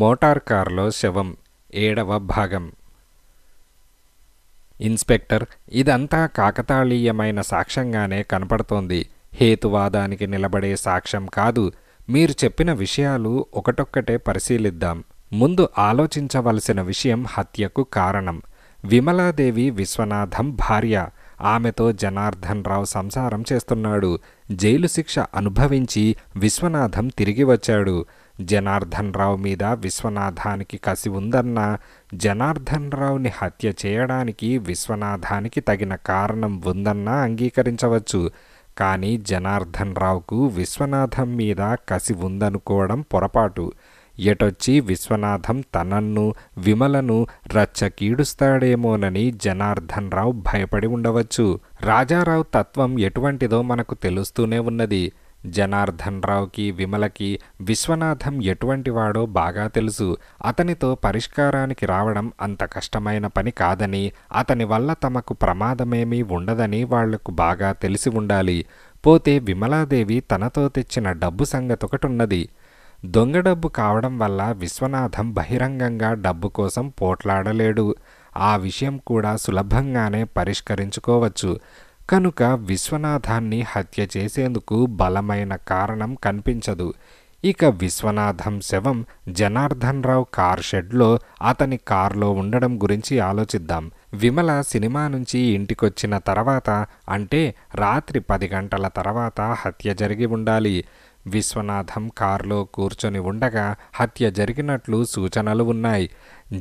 motor కార్లో శవం ఏడవ భాగం ఇన్స్పెక్టర్ ఇదంతా కాకతాళీయమైన సాక్ష్యంగానే కనపడుతోంది హేతువాదానికి నిలబడే సాక్ష్యం కాదు మీరు చెప్పిన విషయాలు ఒకటొక్కటే పరిశీలిద్దాం ముందు ఆలోచించవలసిన విషయం హత్యకు కారణం విమలాదేవి విశ్వనాథం భార్య ఆమెతో జనార్దన్ రావు సంసారం చేస్తున్నాడు జైలు శిక్ష అనుభవించి విశ్వనాథం తిరిగి వచ్చాడు జనార్దన్ రావు మీద విశ్వనాథానికి కసి ఉందన్న జనార్దన్ రావుని హత్య చేయడానికి విశ్వనాథానికి తగిన కారణం ఉందన్నా అంగీకరించవచ్చు కానీ జనార్దన్ రావుకు విశ్వనాథం మీద కసి ఉందనుకోవడం పొరపాటు ఎటొచ్చి విశ్వనాథం తనన్ను విమలను రచ్చకీడుస్తాడేమోనని జనార్దన్ రావు భయపడి ఉండవచ్చు రాజారావు తత్వం ఎటువంటిదో మనకు తెలుస్తూనే ఉన్నది జనార్దన్ రావుకి విమలకి విశ్వనాథం ఎటువంటి వాడో బాగా తెలుసు అతనితో పరిష్కారానికి రావడం అంత కష్టమైన పని కాదని అతని వల్ల తమకు ప్రమాదమేమీ ఉండదని వాళ్లకు బాగా తెలిసి ఉండాలి పోతే విమలాదేవి తనతో తెచ్చిన డబ్బు సంగతొకటున్నది దొంగ డబ్బు కావడం వల్ల విశ్వనాథం బహిరంగంగా డబ్బు కోసం పోట్లాడలేడు ఆ విషయం కూడా సులభంగానే పరిష్కరించుకోవచ్చు కనుక విశ్వనాథాన్ని హత్య చేసేందుకు బలమైన కారణం కనిపించదు ఇక విశ్వనాథం శవం జనార్దన్ రావు కార్ షెడ్లో అతని కారులో ఉండడం గురించి ఆలోచిద్దాం విమల సినిమా నుంచి ఇంటికొచ్చిన తర్వాత అంటే రాత్రి పది గంటల తర్వాత హత్య జరిగి ఉండాలి విశ్వనాథం కారులో కూర్చొని ఉండగా హత్య జరిగినట్లు సూచనలు ఉన్నాయి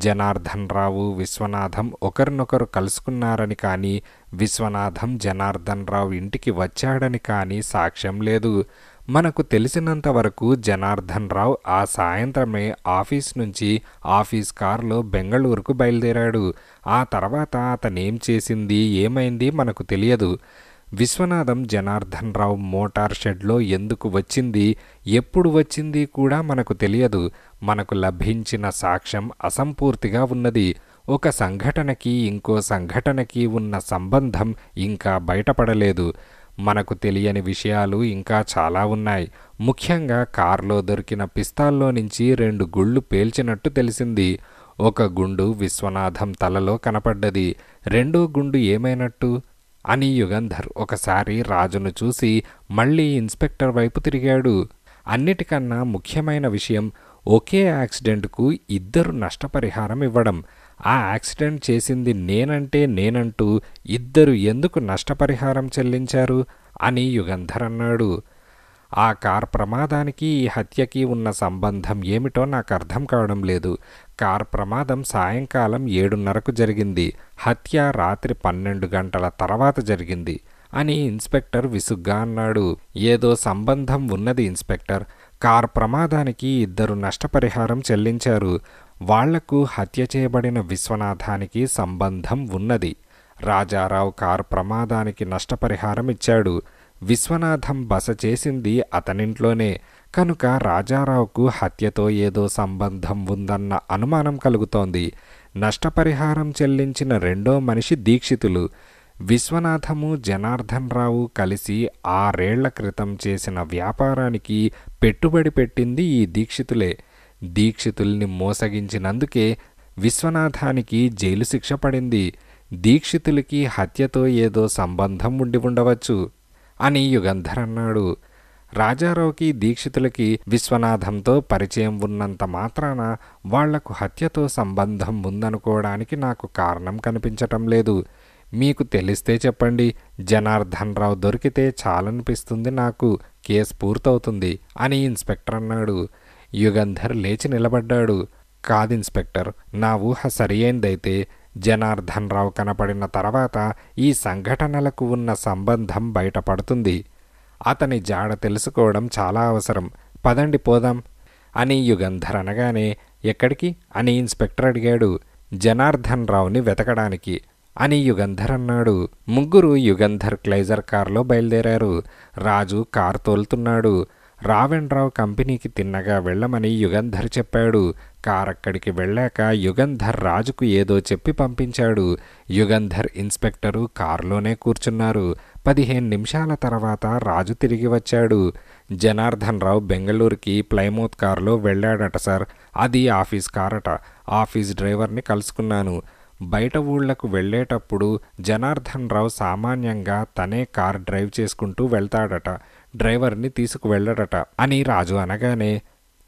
జనార్దన్ రావు విశ్వనాథం ఒకరినొకరు కలుసుకున్నారని కానీ విశ్వనాథం జనార్దనరావు ఇంటికి వచ్చాడని కానీ సాక్ష్యం లేదు మనకు తెలిసినంత వరకు జనార్దనరావు ఆ సాయంత్రమే ఆఫీస్ నుంచి ఆఫీస్ కారులో బెంగళూరుకు బయలుదేరాడు ఆ తర్వాత అతనేం చేసింది ఏమైంది మనకు తెలియదు విశ్వనాథం జనార్దనరావు మోటార్ షెడ్లో ఎందుకు వచ్చింది ఎప్పుడు వచ్చింది కూడా మనకు తెలియదు మనకు లభించిన సాక్ష్యం అసంపూర్తిగా ఉన్నది ఒక సంఘటనకి ఇంకో సంఘటనకి ఉన్న సంబంధం ఇంకా బయటపడలేదు మనకు తెలియని విషయాలు ఇంకా చాలా ఉన్నాయి ముఖ్యంగా కారులో దొరికిన పిస్తాల్లో నుంచి రెండు గుళ్ళు పేల్చినట్టు తెలిసింది ఒక గుండు విశ్వనాథం తలలో కనపడ్డది రెండో గుండు ఏమైనట్టు అని యుగంధర్ ఒకసారి రాజును చూసి మళ్ళీ ఇన్స్పెక్టర్ వైపు తిరిగాడు అన్నిటికన్నా ముఖ్యమైన విషయం ఒకే యాక్సిడెంట్కు ఇద్దరు నష్టపరిహారం ఇవ్వడం ఆ యాక్సిడెంట్ చేసింది నేనంటే నేనంటూ ఇద్దరు ఎందుకు నష్టపరిహారం చెల్లించారు అని యుగంధర్ అన్నాడు ఆ కార్ ప్రమాదానికి ఈ హత్యకి ఉన్న సంబంధం ఏమిటో నాకు అర్థం కావడం లేదు కార్ ప్రమాదం సాయంకాలం ఏడున్నరకు జరిగింది హత్య రాత్రి పన్నెండు గంటల తర్వాత జరిగింది అని ఇన్స్పెక్టర్ విసుగ్గా అన్నాడు ఏదో సంబంధం ఉన్నది ఇన్స్పెక్టర్ కార్ ప్రమాదానికి ఇద్దరు నష్టపరిహారం చెల్లించారు వాళ్లకు హత్య చేయబడిన విశ్వనాథానికి సంబంధం ఉన్నది రాజారావు కారు ప్రమాదానికి నష్టపరిహారం ఇచ్చాడు విశ్వనాథం బస చేసింది అతనింట్లోనే కనుక రాజారావుకు హత్యతో ఏదో సంబంధం ఉందన్న అనుమానం కలుగుతోంది నష్టపరిహారం చెల్లించిన రెండో మనిషి దీక్షితులు విశ్వనాథము జనార్దన్ రావు కలిసి ఆరేళ్ల క్రితం చేసిన వ్యాపారానికి పెట్టుబడి పెట్టింది ఈ దీక్షితులే దీక్షితుల్ని మోసగించినందుకే విశ్వనాథానికి జైలు శిక్ష పడింది దీక్షితులకి హత్యతో ఏదో సంబంధం ఉండి ఉండవచ్చు అని యుగంధర్ అన్నాడు రాజారావుకి దీక్షితులకి విశ్వనాథంతో పరిచయం ఉన్నంత మాత్రాన వాళ్లకు హత్యతో సంబంధం ఉందనుకోవడానికి నాకు కారణం కనిపించటం లేదు మీకు తెలిస్తే చెప్పండి జనార్దన్ రావు దొరికితే చాలనిపిస్తుంది నాకు కేసు పూర్తవుతుంది అని ఇన్స్పెక్టర్ అన్నాడు యుగంధర్ లేచి నిలబడ్డాడు కాదిన్స్పెక్టర్ నా ఊహ సరియైందైతే జనార్దన్ రావు కనపడిన తర్వాత ఈ సంఘటనలకు ఉన్న సంబంధం బయటపడుతుంది అతని జాడ తెలుసుకోవడం చాలా అవసరం పదండి పోదాం అని యుగంధర్ అనగానే ఎక్కడికి అని ఇన్స్పెక్టర్ అడిగాడు జనార్దన్ రావుని వెతకడానికి అని యుగంధర్ అన్నాడు ముగ్గురు యుగంధర్ క్లైజర్ కారులో బయలుదేరారు రాజు కారు తోలుతున్నాడు రావు కంపెనీకి తిన్నగా వెళ్ళమని యుగంధర్ చెప్పాడు కారక్కడికి వెళ్ళాక యుగంధర్ రాజుకు ఏదో చెప్పి పంపించాడు యుగంధర్ ఇన్స్పెక్టరు కారులోనే కూర్చున్నారు పదిహేను నిమిషాల తర్వాత రాజు తిరిగి వచ్చాడు జనార్దన్ రావు బెంగళూరుకి ప్లైమౌత్ కారులో వెళ్ళాడట సార్ అది ఆఫీస్ కారట ఆఫీస్ డ్రైవర్ని కలుసుకున్నాను బయట ఊళ్ళకు వెళ్ళేటప్పుడు జనార్దన్ రావు సామాన్యంగా తనే కార్ డ్రైవ్ చేసుకుంటూ వెళ్తాడట డ్రైవర్ని తీసుకువెళ్ళడట అని రాజు అనగానే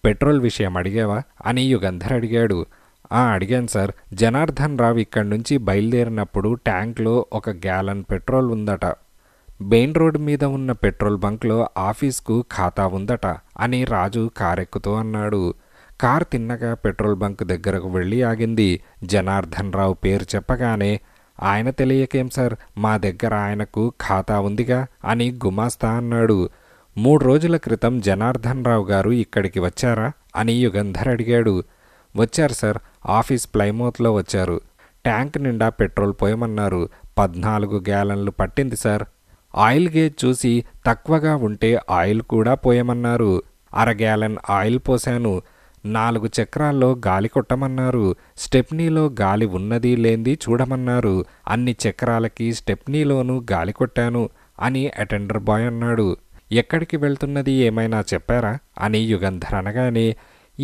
పెట్రోల్ విషయం అడిగావా అని యుగంధర్ అడిగాడు ఆ అడిగాను సార్ జనార్దన్ రావు ఇక్కడి నుంచి బయలుదేరినప్పుడు ట్యాంక్లో ఒక గ్యాలన్ పెట్రోల్ ఉందట బెయిన్ రోడ్ మీద ఉన్న పెట్రోల్ బంక్లో ఆఫీస్కు ఖాతా ఉందట అని రాజు కారెక్కుతూ అన్నాడు కార్ తిన్నగా పెట్రోల్ బంక్ దగ్గరకు వెళ్ళి ఆగింది జనార్దన్ రావు పేరు చెప్పగానే ఆయన తెలియకేం సార్ మా దగ్గర ఆయనకు ఖాతా ఉందిగా అని గుమాస్తా అన్నాడు మూడు రోజుల క్రితం జనార్దన్ రావు గారు ఇక్కడికి వచ్చారా అని యుగంధర్ అడిగాడు వచ్చారు సార్ ఆఫీస్ ప్లైమౌత్లో వచ్చారు ట్యాంక్ నిండా పెట్రోల్ పోయమన్నారు పద్నాలుగు గ్యాలన్లు పట్టింది సార్ ఆయిల్ గేజ్ చూసి తక్కువగా ఉంటే ఆయిల్ కూడా పోయమన్నారు అర గ్యాలన్ ఆయిల్ పోశాను నాలుగు చక్రాల్లో గాలి కొట్టమన్నారు స్టెప్నీలో గాలి ఉన్నది లేంది చూడమన్నారు అన్ని చక్రాలకి స్టెప్నీలోనూ గాలి కొట్టాను అని అటెండర్ బాయ్ అన్నాడు ఎక్కడికి వెళ్తున్నది ఏమైనా చెప్పారా అని యుగంధర్ అనగానే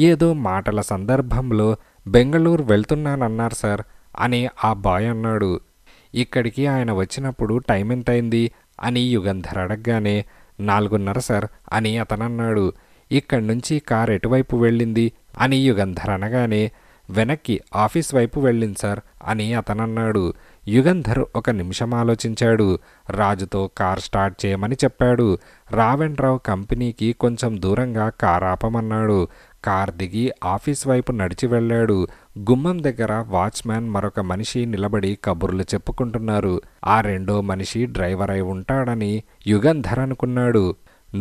ఏదో మాటల సందర్భంలో బెంగళూరు వెళ్తున్నానన్నారు సార్ అని ఆ బాయ్ అన్నాడు ఇక్కడికి ఆయన వచ్చినప్పుడు టైం ఎంతైంది అని యుగంధర్ అడగగానే నాలుగున్నర సార్ అని అతనన్నాడు ఇక్కడి నుంచి కార్ ఎటువైపు వెళ్ళింది అని యుగంధర్ అనగానే వెనక్కి ఆఫీస్ వైపు వెళ్ళింది సార్ అని అతనన్నాడు యుగంధర్ ఒక నిమిషం ఆలోచించాడు రాజుతో కార్ స్టార్ట్ చేయమని చెప్పాడు రావు కంపెనీకి కొంచెం దూరంగా కార్ ఆపమన్నాడు కార్ దిగి ఆఫీస్ వైపు నడిచి వెళ్ళాడు గుమ్మం దగ్గర వాచ్మ్యాన్ మరొక మనిషి నిలబడి కబుర్లు చెప్పుకుంటున్నారు ఆ రెండో మనిషి డ్రైవర్ అయి ఉంటాడని యుగంధర్ అనుకున్నాడు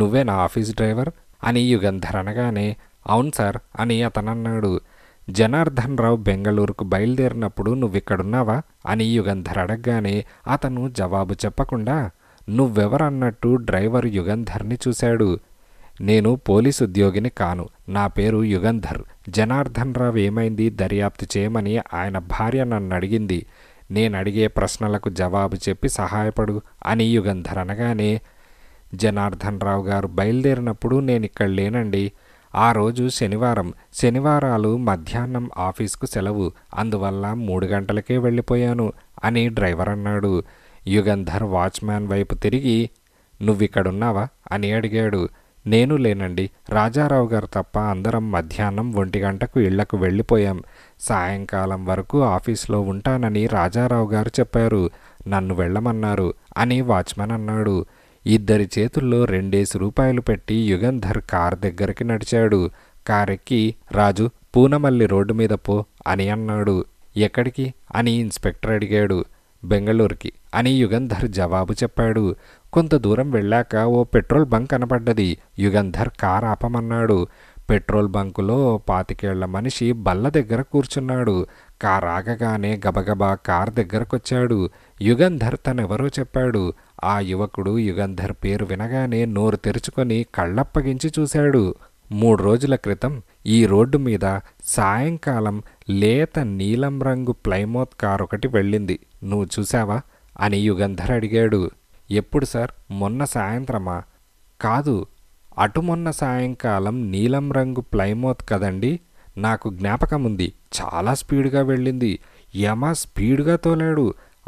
నువ్వే నా ఆఫీస్ డ్రైవర్ అని యుగంధర్ అనగానే అవును సార్ అని అతనన్నాడు జనార్దన్ రావు బెంగళూరుకు బయలుదేరినప్పుడు నువ్విక్కడున్నావా అని యుగంధర్ అడగగానే అతను జవాబు చెప్పకుండా నువ్వెవరన్నట్టు డ్రైవర్ యుగంధర్ని చూశాడు నేను పోలీస్ ఉద్యోగిని కాను నా పేరు యుగంధర్ జనార్దన్ రావు ఏమైంది దర్యాప్తు చేయమని ఆయన భార్య నన్ను అడిగింది నేను అడిగే ప్రశ్నలకు జవాబు చెప్పి సహాయపడు అని యుగంధర్ అనగానే జనార్దన్ రావు గారు బయలుదేరినప్పుడు నేను ఇక్కడ లేనండి ఆ రోజు శనివారం శనివారాలు మధ్యాహ్నం ఆఫీస్కు సెలవు అందువల్ల మూడు గంటలకే వెళ్ళిపోయాను అని డ్రైవర్ అన్నాడు యుగంధర్ వాచ్మ్యాన్ వైపు తిరిగి నువ్విక్కడున్నావా అని అడిగాడు నేను లేనండి రాజారావు గారు తప్ప అందరం మధ్యాహ్నం ఒంటి గంటకు ఇళ్లకు వెళ్ళిపోయాం సాయంకాలం వరకు ఆఫీస్లో ఉంటానని రాజారావు గారు చెప్పారు నన్ను వెళ్ళమన్నారు అని వాచ్మెన్ అన్నాడు ఇద్దరి చేతుల్లో రెండేసి రూపాయలు పెట్టి యుగంధర్ కార్ దగ్గరికి నడిచాడు కారెక్కి రాజు పూనమల్లి రోడ్డు మీద పో అని అన్నాడు ఎక్కడికి అని ఇన్స్పెక్టర్ అడిగాడు బెంగళూరుకి అని యుగంధర్ జవాబు చెప్పాడు కొంత దూరం వెళ్ళాక ఓ పెట్రోల్ బంక్ కనపడ్డది యుగంధర్ కార్ ఆపమన్నాడు పెట్రోల్ బంకులో పాతికేళ్ల మనిషి బల్ల దగ్గర కూర్చున్నాడు కార్ ఆగగానే గబగబా కార్ దగ్గరకొచ్చాడు యుగంధర్ తనెవరో చెప్పాడు ఆ యువకుడు యుగంధర్ పేరు వినగానే నోరు తెరుచుకొని కళ్ళప్పగించి చూశాడు మూడు రోజుల క్రితం ఈ రోడ్డు మీద సాయంకాలం లేత నీలం రంగు ప్లైమోత్ కార్ ఒకటి వెళ్ళింది నువ్వు చూశావా అని యుగంధర్ అడిగాడు ఎప్పుడు సార్ మొన్న సాయంత్రమా కాదు అటు మొన్న సాయంకాలం నీలం రంగు ప్లైమోత్ కదండి నాకు జ్ఞాపకం ఉంది చాలా స్పీడ్గా వెళ్ళింది యమ స్పీడ్గా తోలాడు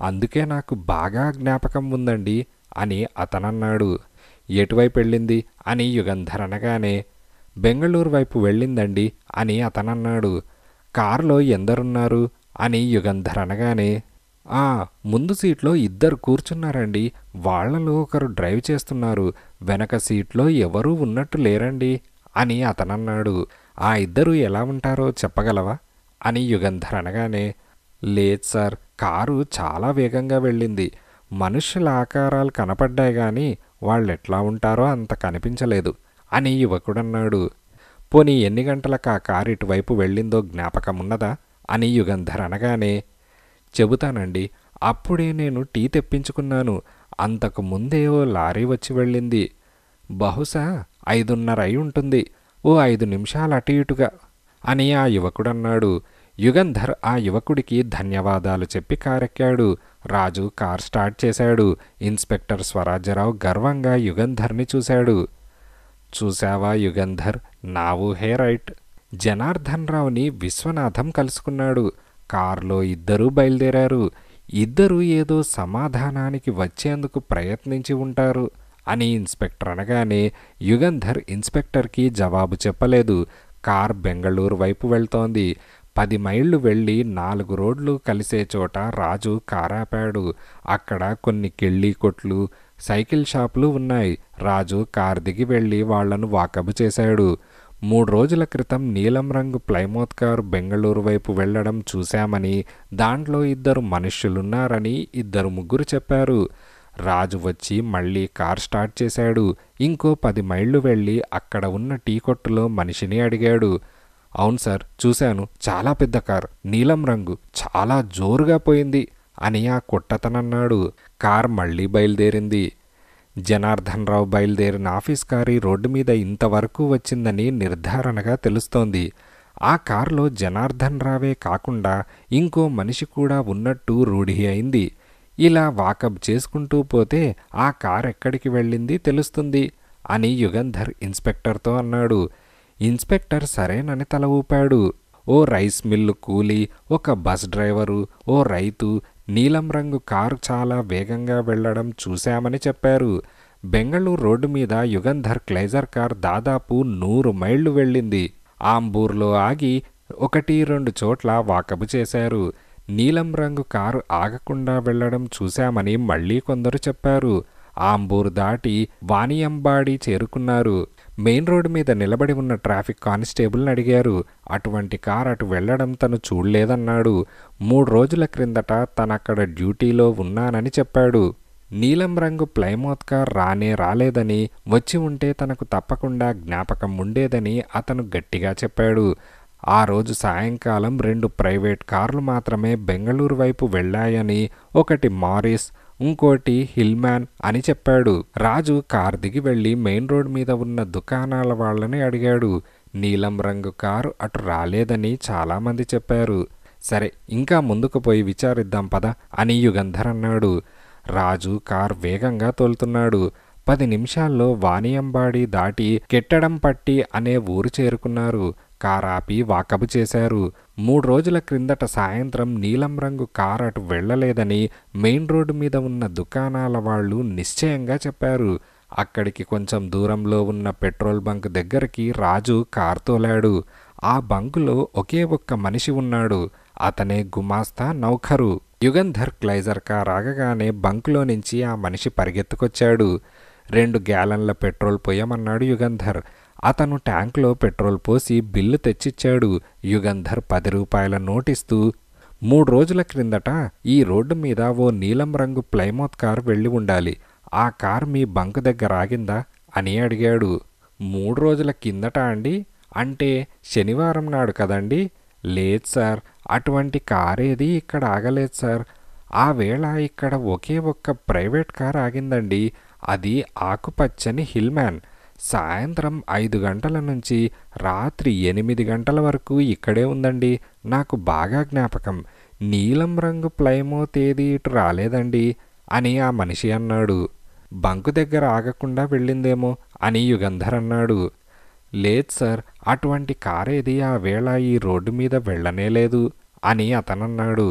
అందుకే నాకు బాగా జ్ఞాపకం ఉందండి అని అతనన్నాడు ఎటువైపు వెళ్ళింది అని యుగంధర్ అనగానే బెంగళూరు వైపు వెళ్ళిందండి అని అతనన్నాడు కారులో ఎందరున్నారు అని యుగంధర్ అనగానే ఆ ముందు సీట్లో ఇద్దరు కూర్చున్నారండి వాళ్లలో ఒకరు డ్రైవ్ చేస్తున్నారు వెనక సీట్లో ఎవరూ ఉన్నట్టు లేరండి అని అతనన్నాడు ఆ ఇద్దరు ఎలా ఉంటారో చెప్పగలవా అని యుగంధర్ అనగానే లేదు సార్ కారు చాలా వేగంగా వెళ్ళింది మనుషుల ఆకారాలు కనపడ్డాయి కానీ వాళ్ళెట్లా ఉంటారో అంత కనిపించలేదు అని యువకుడన్నాడు పోనీ ఎన్ని గంటలకు ఆ కారు ఇటువైపు వెళ్ళిందో జ్ఞాపకం ఉన్నదా అని యుగంధర్ అనగానే చెబుతానండి అప్పుడే నేను టీ తెప్పించుకున్నాను అంతకు ముందే ఓ లారీ వచ్చి వెళ్ళింది బహుశా ఐదున్నర అయి ఉంటుంది ఓ ఐదు నిమిషాలు అటు ఇటుగా అని ఆ యువకుడన్నాడు యుగంధర్ ఆ యువకుడికి ధన్యవాదాలు చెప్పి కారెక్కాడు రాజు కార్ స్టార్ట్ చేశాడు ఇన్స్పెక్టర్ స్వరాజ్యరావు గర్వంగా యుగంధర్ని చూశాడు చూశావా యుగంధర్ నావు హే రైట్ జనార్దన్ రావుని విశ్వనాథం కలుసుకున్నాడు కారులో ఇద్దరూ బయలుదేరారు ఇద్దరూ ఏదో సమాధానానికి వచ్చేందుకు ప్రయత్నించి ఉంటారు అని ఇన్స్పెక్టర్ అనగానే యుగంధర్ ఇన్స్పెక్టర్కి జవాబు చెప్పలేదు కార్ బెంగళూరు వైపు వెళ్తోంది పది మైళ్ళు వెళ్ళి నాలుగు రోడ్లు కలిసే చోట రాజు కారాపాడు అక్కడ కొన్ని కిళ్ళీ కొట్లు సైకిల్ షాపులు ఉన్నాయి రాజు కారు దిగి వెళ్ళి వాళ్లను వాకబు చేశాడు మూడు రోజుల క్రితం నీలం రంగు ప్లైమోత్ కారు బెంగళూరు వైపు వెళ్లడం చూశామని దాంట్లో ఇద్దరు మనుష్యులున్నారని ఇద్దరు ముగ్గురు చెప్పారు రాజు వచ్చి మళ్ళీ కార్ స్టార్ట్ చేశాడు ఇంకో పది మైళ్ళు వెళ్ళి అక్కడ ఉన్న టీ కొట్టులో మనిషిని అడిగాడు అవును సార్ చూశాను చాలా పెద్ద కార్ నీలం రంగు చాలా జోరుగా పోయింది అని ఆ కుట్టతనన్నాడు కార్ మళ్ళీ బయలుదేరింది జనార్దన్ రావు బయలుదేరిన ఆఫీస్ కారి రోడ్డు మీద ఇంతవరకు వచ్చిందని నిర్ధారణగా తెలుస్తోంది ఆ కారులో జనార్దన్ రావే కాకుండా ఇంకో మనిషి కూడా ఉన్నట్టు రూఢి అయింది ఇలా వాకప్ చేసుకుంటూ పోతే ఆ కార్ ఎక్కడికి వెళ్ళింది తెలుస్తుంది అని యుగంధర్ ఇన్స్పెక్టర్తో అన్నాడు ఇన్స్పెక్టర్ సరేనని తల ఊపాడు ఓ రైస్ మిల్లు కూలి ఒక బస్ డ్రైవరు ఓ రైతు నీలం రంగు కారు చాలా వేగంగా వెళ్లడం చూశామని చెప్పారు బెంగళూరు రోడ్డు మీద యుగంధర్ క్లైజర్ కార్ దాదాపు నూరు మైళ్ళు వెళ్ళింది ఆంబూర్లో ఆగి ఒకటి రెండు చోట్ల వాకబు చేశారు నీలం రంగు కారు ఆగకుండా వెళ్లడం చూశామని మళ్లీ కొందరు చెప్పారు ఆంబూర్ దాటి వానియంబాడి చేరుకున్నారు మెయిన్ రోడ్డు మీద నిలబడి ఉన్న ట్రాఫిక్ కానిస్టేబుల్ని అడిగారు అటువంటి కార్ అటు వెళ్లడం తను చూడలేదన్నాడు మూడు రోజుల క్రిందట తనక్కడ డ్యూటీలో ఉన్నానని చెప్పాడు నీలం రంగు ప్లైమోత్ కార్ రానే రాలేదని వచ్చి ఉంటే తనకు తప్పకుండా జ్ఞాపకం ఉండేదని అతను గట్టిగా చెప్పాడు ఆ రోజు సాయంకాలం రెండు ప్రైవేట్ కార్లు మాత్రమే బెంగళూరు వైపు వెళ్ళాయని ఒకటి మారిస్ ఇంకోటి హిల్మ్యాన్ అని చెప్పాడు రాజు కార్ దిగి వెళ్ళి మెయిన్ రోడ్ మీద ఉన్న దుకాణాల వాళ్ళని అడిగాడు నీలం రంగు కారు అటు రాలేదని చాలామంది చెప్పారు సరే ఇంకా ముందుకు పోయి విచారిద్దాం పద అని యుగంధర్ అన్నాడు రాజు కార్ వేగంగా తోలుతున్నాడు పది నిమిషాల్లో వానియంబాడి దాటి కెట్టడం పట్టి అనే ఊరు చేరుకున్నారు కారాపి వాకబు చేశారు మూడు రోజుల క్రిందట సాయంత్రం నీలం రంగు కార్ అటు వెళ్ళలేదని మెయిన్ రోడ్డు మీద ఉన్న దుకాణాల వాళ్ళు నిశ్చయంగా చెప్పారు అక్కడికి కొంచెం దూరంలో ఉన్న పెట్రోల్ బంక్ దగ్గరికి రాజు కార్ తోలాడు ఆ బంకులో ఒకే ఒక్క మనిషి ఉన్నాడు అతనే గుమాస్తా నౌఖరు యుగంధర్ క్లైజర్ కార్ ఆగగానే బంకులో నుంచి ఆ మనిషి పరిగెత్తుకొచ్చాడు రెండు గ్యాలన్ల పెట్రోల్ పోయమన్నాడు యుగంధర్ అతను ట్యాంక్లో పెట్రోల్ పోసి బిల్లు తెచ్చిచ్చాడు యుగంధర్ పది రూపాయల నోటిస్తూ మూడు రోజుల క్రిందట ఈ రోడ్డు మీద ఓ నీలం రంగు ప్లైమౌత్ కారు వెళ్ళి ఉండాలి ఆ కార్ మీ బంకు దగ్గర ఆగిందా అని అడిగాడు మూడు రోజుల కిందట అండి అంటే శనివారం నాడు కదండి లేదు సార్ అటువంటి కారేది ఇక్కడ ఆగలేదు సార్ ఆ వేళ ఇక్కడ ఒకే ఒక్క ప్రైవేట్ కార్ ఆగిందండి అది ఆకుపచ్చని హిల్మ్యాన్ సాయంత్రం ఐదు గంటల నుంచి రాత్రి ఎనిమిది గంటల వరకు ఇక్కడే ఉందండి నాకు బాగా జ్ఞాపకం నీలం రంగు ప్లైమో తేదీ ఇటు రాలేదండి అని ఆ మనిషి అన్నాడు బంకు దగ్గర ఆగకుండా వెళ్ళిందేమో అని యుగంధర్ అన్నాడు లేదు సార్ అటువంటి కారేది ఆ వేళ ఈ రోడ్డు మీద వెళ్ళనేలేదు అని అతనన్నాడు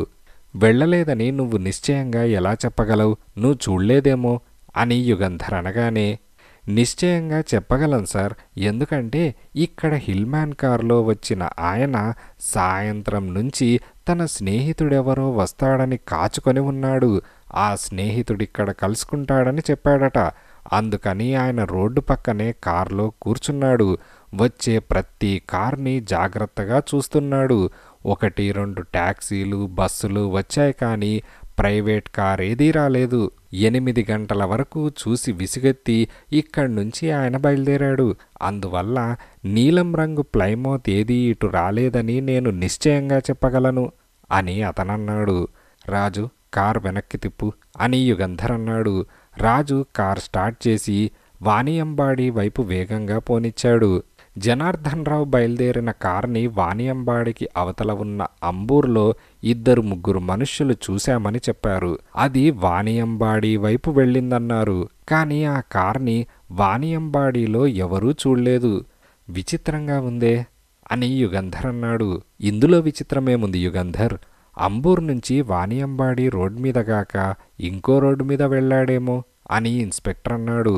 వెళ్ళలేదని నువ్వు నిశ్చయంగా ఎలా చెప్పగలవు నువ్వు చూడలేదేమో అని యుగంధర్ అనగానే నిశ్చయంగా చెప్పగలం సార్ ఎందుకంటే ఇక్కడ హిల్మ్యాన్ కారులో వచ్చిన ఆయన సాయంత్రం నుంచి తన స్నేహితుడెవరో వస్తాడని కాచుకొని ఉన్నాడు ఆ స్నేహితుడిక్కడ కలుసుకుంటాడని చెప్పాడట అందుకని ఆయన రోడ్డు పక్కనే కారులో కూర్చున్నాడు వచ్చే ప్రతి కార్ని జాగ్రత్తగా చూస్తున్నాడు ఒకటి రెండు ట్యాక్సీలు బస్సులు వచ్చాయి కానీ ప్రైవేట్ కార్ ఏదీ రాలేదు ఎనిమిది గంటల వరకు చూసి విసుగెత్తి ఇక్కడి నుంచి ఆయన బయలుదేరాడు అందువల్ల నీలం రంగు ప్లైమౌత్ ఏదీ ఇటు రాలేదని నేను నిశ్చయంగా చెప్పగలను అని అతనన్నాడు రాజు కార్ వెనక్కి తిప్పు అని యుగంధర్ అన్నాడు రాజు కార్ స్టార్ట్ చేసి వాణియంబాడి వైపు వేగంగా పోనిచ్చాడు జనార్దన్ రావు బయలుదేరిన కారుని వాణియంబాడికి అవతల ఉన్న అంబూర్లో ఇద్దరు ముగ్గురు మనుష్యులు చూశామని చెప్పారు అది వాణియంబాడి వైపు వెళ్ళిందన్నారు కానీ ఆ కార్ని వాణియంబాడిలో ఎవరూ చూడలేదు విచిత్రంగా ఉందే అని యుగంధర్ అన్నాడు ఇందులో విచిత్రమేముంది యుగంధర్ అంబూర్ నుంచి వాణియంబాడి రోడ్ మీదగాక ఇంకో రోడ్డు మీద వెళ్ళాడేమో అని ఇన్స్పెక్టర్ అన్నాడు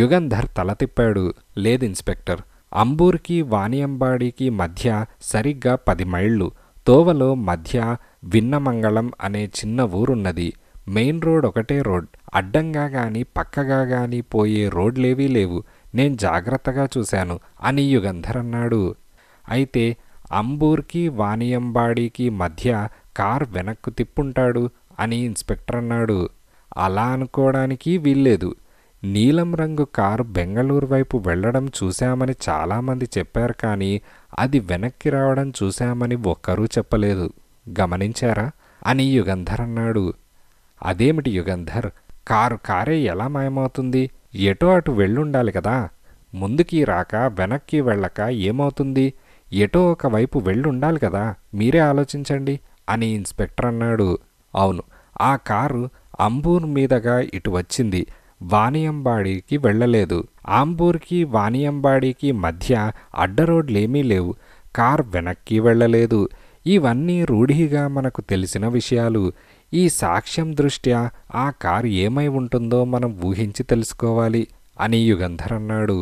యుగంధర్ తల తిప్పాడు లేదు ఇన్స్పెక్టర్ అంబూర్కి వానియంబాడికి మధ్య సరిగ్గా పది మైళ్ళు తోవలో మధ్య విన్నమంగళం అనే చిన్న ఊరున్నది మెయిన్ రోడ్ ఒకటే రోడ్ అడ్డంగా గాని పక్కగా గాని పోయే రోడ్లేవీ లేవు నేను జాగ్రత్తగా చూశాను అని యుగంధరన్నాడు అయితే అంబూర్కి వానియంబాడికి మధ్య కార్ వెనక్కు తిప్పుంటాడు అని ఇన్స్పెక్టర్ అన్నాడు అలా అనుకోవడానికి వీల్లేదు నీలం రంగు కారు బెంగళూరు వైపు వెళ్లడం చూశామని చాలామంది చెప్పారు కానీ అది వెనక్కి రావడం చూశామని ఒక్కరూ చెప్పలేదు గమనించారా అని యుగంధర్ అన్నాడు అదేమిటి యుగంధర్ కారు కారే ఎలా మాయమవుతుంది ఎటో అటు వెళ్ళుండాలి కదా ముందుకి రాక వెనక్కి వెళ్ళక ఏమవుతుంది ఎటో ఒకవైపు వెళ్ళుండాలి కదా మీరే ఆలోచించండి అని ఇన్స్పెక్టర్ అన్నాడు అవును ఆ కారు అంబూర్ మీదగా ఇటు వచ్చింది వానియంబాడికి వెళ్ళలేదు ఆంబూర్కి వానియంబాడికి మధ్య అడ్డరోడ్లేమీ లేవు కార్ వెనక్కి వెళ్ళలేదు ఇవన్నీ రూఢిగా మనకు తెలిసిన విషయాలు ఈ సాక్ష్యం దృష్ట్యా ఆ కార్ ఏమై ఉంటుందో మనం ఊహించి తెలుసుకోవాలి అని యుగంధర్ అన్నాడు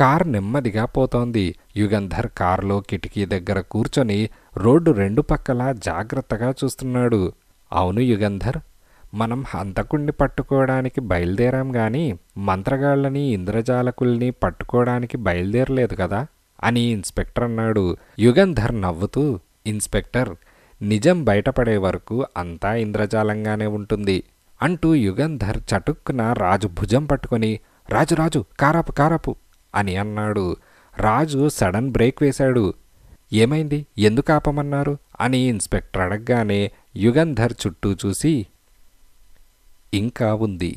కార్ నెమ్మదిగా పోతోంది యుగంధర్ కారులో కిటికీ దగ్గర కూర్చొని రోడ్డు రెండు పక్కలా జాగ్రత్తగా చూస్తున్నాడు అవును యుగంధర్ మనం హంతకుణ్ణి పట్టుకోవడానికి బయలుదేరాం గాని మంత్రగాళ్ళని ఇంద్రజాలకుల్ని పట్టుకోవడానికి బయలుదేరలేదు కదా అని ఇన్స్పెక్టర్ అన్నాడు యుగంధర్ నవ్వుతూ ఇన్స్పెక్టర్ నిజం బయటపడే వరకు అంతా ఇంద్రజాలంగానే ఉంటుంది అంటూ యుగంధర్ చటుక్కున రాజు భుజం పట్టుకొని రాజు రాజు కారపు కారపు అని అన్నాడు రాజు సడన్ బ్రేక్ వేశాడు ఏమైంది ఎందుకు ఆపమన్నారు అని ఇన్స్పెక్టర్ అడగగానే యుగంధర్ చుట్టూ చూసి ఇంకా ఉంది